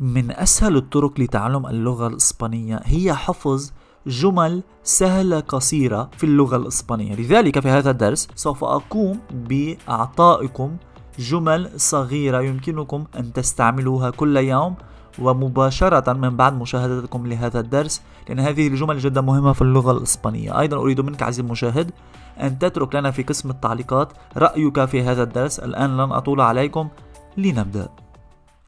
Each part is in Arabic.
من أسهل الطرق لتعلم اللغة الإسبانية هي حفظ جمل سهلة قصيرة في اللغة الإسبانية لذلك في هذا الدرس سوف أقوم بأعطائكم جمل صغيرة يمكنكم أن تستعملوها كل يوم ومباشرة من بعد مشاهدتكم لهذا الدرس لأن هذه الجمل جدا مهمة في اللغة الإسبانية أيضا أريد منك عزيزي المشاهد أن تترك لنا في قسم التعليقات رأيك في هذا الدرس الآن لن أطول عليكم لنبدأ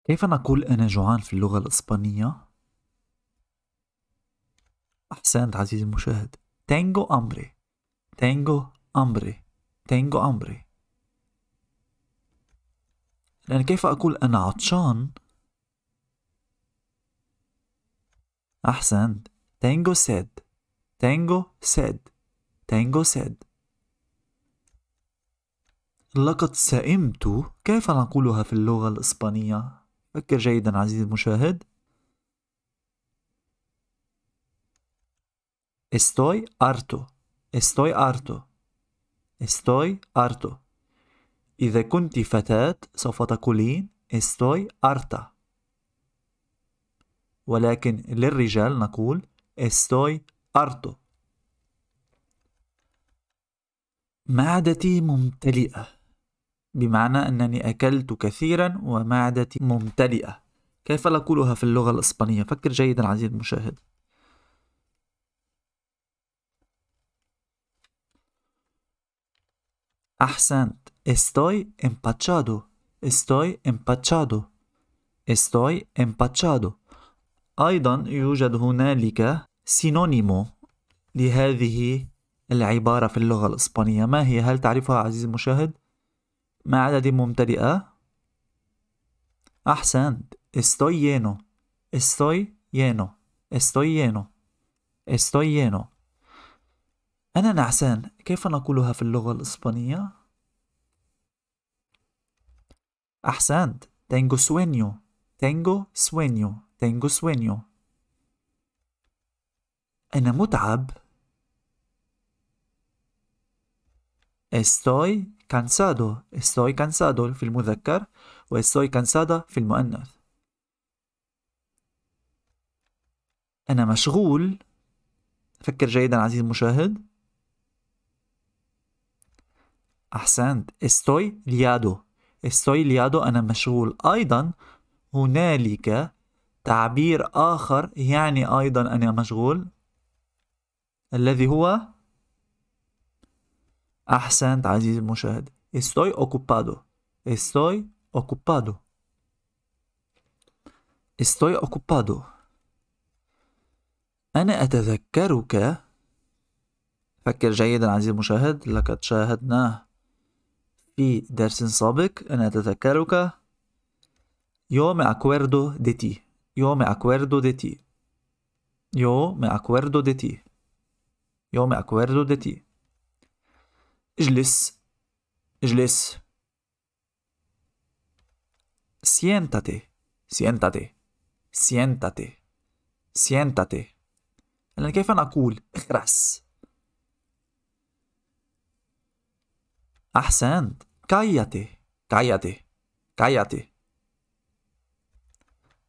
كيف نقول أنا جوعان في اللغة الإسبانية؟ أحسنت عزيزي المشاهد تانجو أمبري تانجو أمبري تانجو أمبري لأن كيف أقول أنا عطشان؟ أحسنت تانجو سيد تانجو سيد تانجو سيد لقد سئمت كيف نقولها في اللغة الإسبانية؟ فكر جيدا عزيزي المشاهد استوي ارتو استوي ارتو استوي ارتو إذا كنت فتاة سوف تقولين استوي ارتا ولكن للرجال نقول استوي ارتو معدتي ممتلئة بمعنى أنني أكلت كثيرا ومعدتي ممتلئة كيف نقولها في اللغة الإسبانية؟ فكر جيدا عزيزي المشاهد أحسنت Estoy empachado Estoy empachado Estoy empachado أيضا يوجد هنالك سينونيمو لهذه العبارة في اللغة الإسبانية ما هي؟ هل تعرفها عزيزي المشاهد؟ مع الأدي ممتلئة أحسنت estoy lleno estoy lleno estoy lleno estoy lleno أنا نعسان كيف نقولها في اللغة الإسبانية؟ أحسنت tengo sueño tengo sueño tengo sueño أنا متعب estoy cansado estoy cansado في المذكر و estoy cansada في المؤنث أنا مشغول فكر جيدا عزيزي المشاهد أحسنت estoy liado estoy liado أنا مشغول أيضا هنالك تعبير آخر يعني أيضا أنا مشغول الذي هو أحسنت عزيزي المشاهد estoy ocupado estoy ocupado estoy ocupado أنا أتذكرك فكر جيدا عزيزي المشاهد لقد شاهدناه في درس سابق أنا أتذكرك Yo me acuerdo de ti. Yo me acuerdo de ti. Yo me acuerdo de ti. Yo me acuerdo de ti. اجلس اجلس سينتاتي سينتاتي سينتاتي سينتاتي لأن كيف انا اقول اخرس أحسنت كايتي كايتي كايتي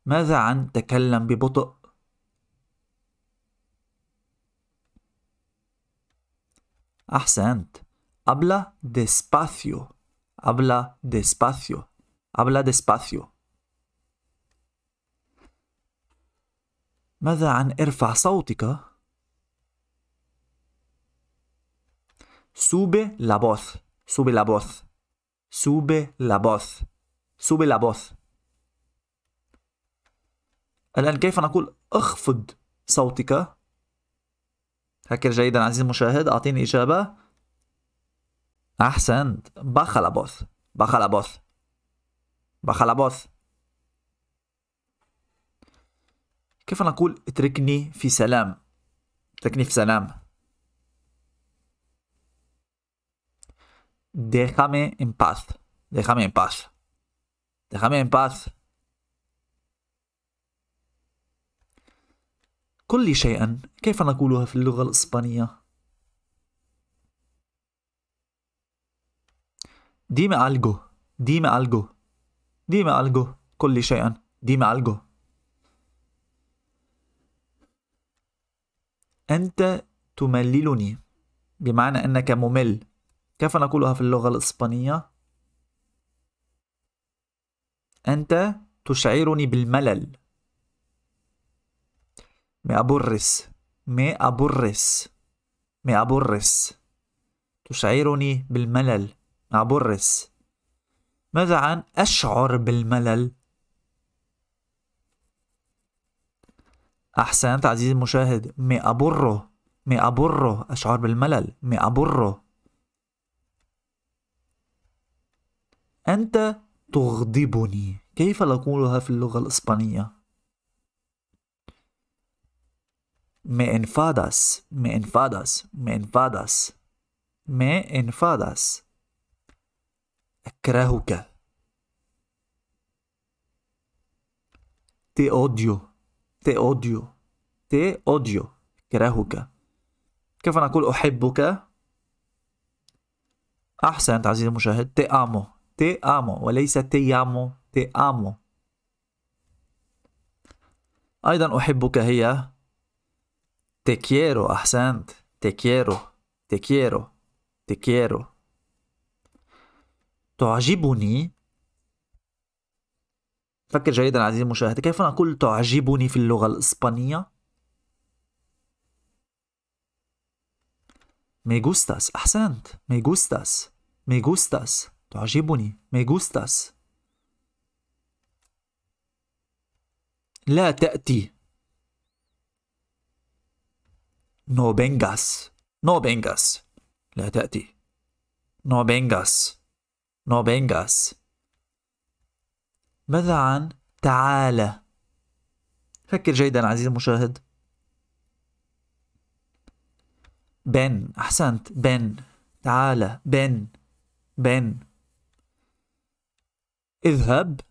ماذا عن تكلم ببطء أحسنت Habla despacio. Habla despacio. Habla despacio. ماذا عن ارفع صوتك؟ Sube la voz. Sube la voz. Sube la voz. Sube la voz. الآن كيف نقول اخفض صوتك؟ فكر جيدا عزيزي المشاهد أعطيني إجابة أحسنت باخا لا بوث باخا لا بوث باخا لا بوث كيف نقول اتركني في سلام اتركني في سلام déjame en paz déjame en paz déjame en paz كل شيئا كيف نقولها في اللغة الإسبانية؟ ديما ألجو ديما ألجو ديما ألجو كل شيء ديما ألجو أنت تمللني بمعنى أنك ممل كيف نقولها في اللغة الإسبانية؟ أنت تشعرني بالملل مي أبرس مي أبرس مي أبرس تشعرني بالملل مع بورس ماذا عن أشعر بالملل أحسنت عزيزي المشاهد مي أبرو مي أبرو أشعر بالملل مي أبرو أنت تغضبني كيف نقولها في اللغة الإسبانية؟ مي enfadas مي enfadas مي enfadas مي enfadas أكرهك te odio te odio te odio أكرهك كيف نقول أحبك أحسنت عزيزي المشاهد te amo te amo وليس te amo te amo أيضا أحبك هي te quiero أحسنت te quiero te quiero te quiero تعجبني فكر جيدا عزيزي المشاهد كيف نقول تعجبني في اللغة الإسبانية؟ مي جوستاس أحسنت مي جوستاس مي جوستاس تعجبني مي جوستاس لا تأتي نو بينغاس نو بينغاس لا تأتي نو بينغاس No vengas. ماذا عن تعالى فكر جيدا عزيزي المشاهد بن أحسنت بن تعالى بن بن اذهب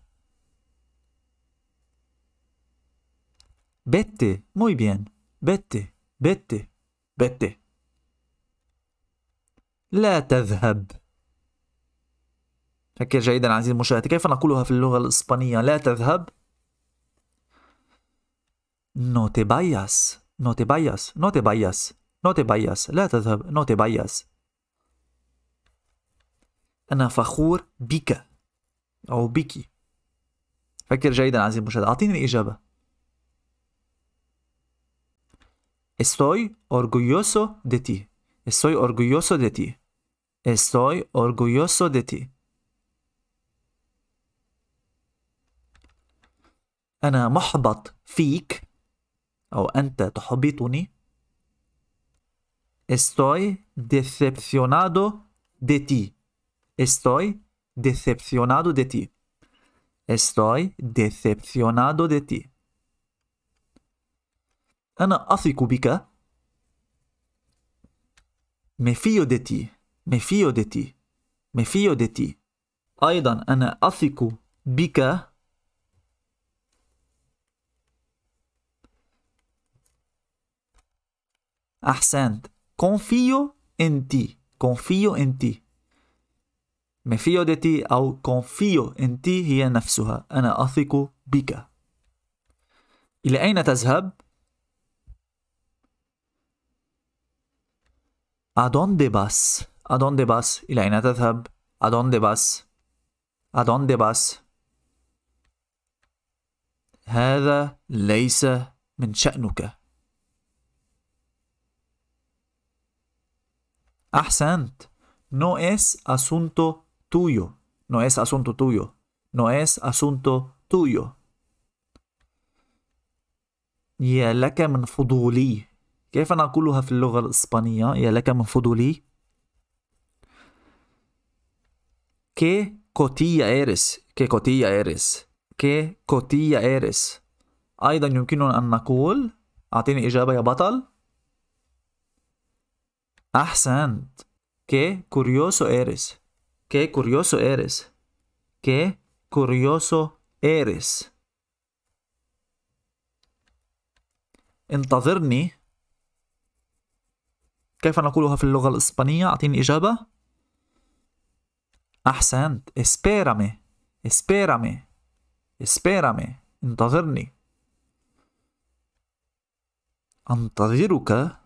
بيتي موي بيان بيتي بيتي بيتي لا تذهب. فكر جيدا عزيزي المشاهد كيف نقولها في اللغة الإسبانية لا تذهب no te vayas no te vayas no te vayas no te vayas لا تذهب no te vayas أنا فخور بك أو بك فكر جيدا عزيزي المشاهد أعطيني الإجابة Estoy orgulloso de ti. Estoy orgulloso de ti. Estoy orgulloso de ti. أنا محبط فيك أو أنت تحبطني Estoy decepcionado de ti. Estoy decepcionado de ti. Estoy decepcionado de ti. أنا أثق بك. Me fío de ti. Me fío de ti. Me fío de ti. أيضا أنا أثق بك أحسنت confío en ti confío en ti me fío de ti أو confío en ti هي نفسها أنا أثق بك إلى أين تذهب؟ ¿A dónde vas? ¿A dónde vas? إلى أين تذهب؟ ¿A dónde vas? ¿A dónde vas? هذا ليس من شأنك أحسنت no es asunto tuyo no es asunto tuyo no es asunto tuyo يا لك من فضولي كيف نقولها في اللغة الإسبانية يا لك من فضولي qué cotilla eres qué cotilla eres qué cotilla eres أيضا يمكننا أن نقول أعطيني إجابة يا بطل أحسنت. Ah, كي curioso eres. كي curioso eres. كي curioso eres. انتظرني. كيف نقولها في اللغة الإسبانية؟ أعطيني إجابة. أحسنت. إسبيرامي. إسبيرامي. Espérame. انتظرني. انتظرك.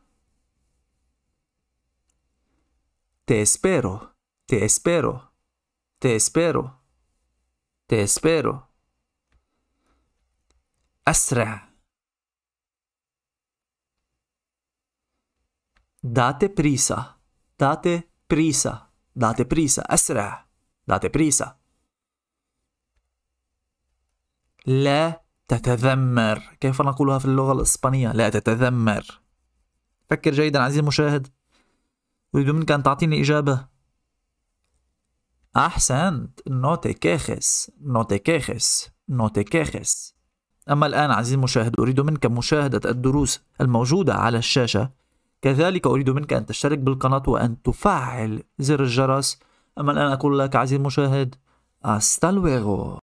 Te espero, te espero, te espero, te espero. أسرع. Date prisa, date prisa, date prisa, أسرع, date prisa. لا تتذمر كيف نقولها في اللغة الإسبانية لا تتذمر فكر جيدا عزيزي المشاهد أريد منك أن تعطيني إجابة أحسنت نوتي كيخس نوتي كيخس نوتي كيخس أما الآن عزيزي المشاهد أريد منك مشاهدة الدروس الموجودة على الشاشة كذلك أريد منك أن تشترك بالقناة وأن تفعل زر الجرس أما الآن أقول لك عزيزي المشاهد hasta